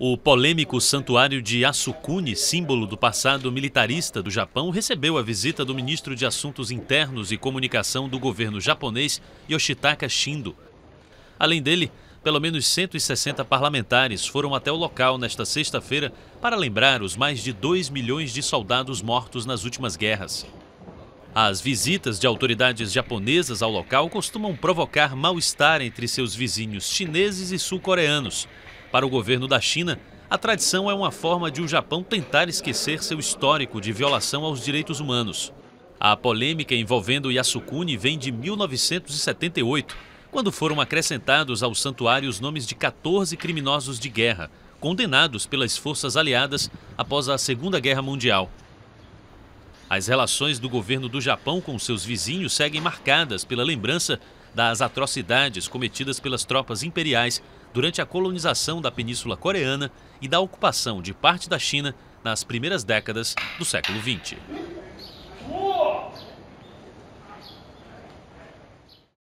O polêmico santuário de Asukuni, símbolo do passado militarista do Japão, recebeu a visita do ministro de Assuntos Internos e Comunicação do governo japonês, Yoshitaka Shindo. Além dele, pelo menos 160 parlamentares foram até o local nesta sexta-feira para lembrar os mais de 2 milhões de soldados mortos nas últimas guerras. As visitas de autoridades japonesas ao local costumam provocar mal-estar entre seus vizinhos chineses e sul-coreanos, para o governo da China, a tradição é uma forma de o Japão tentar esquecer seu histórico de violação aos direitos humanos. A polêmica envolvendo Yasukuni vem de 1978, quando foram acrescentados ao santuário os nomes de 14 criminosos de guerra, condenados pelas forças aliadas após a Segunda Guerra Mundial. As relações do governo do Japão com seus vizinhos seguem marcadas pela lembrança das atrocidades cometidas pelas tropas imperiais durante a colonização da Península Coreana e da ocupação de parte da China nas primeiras décadas do século XX.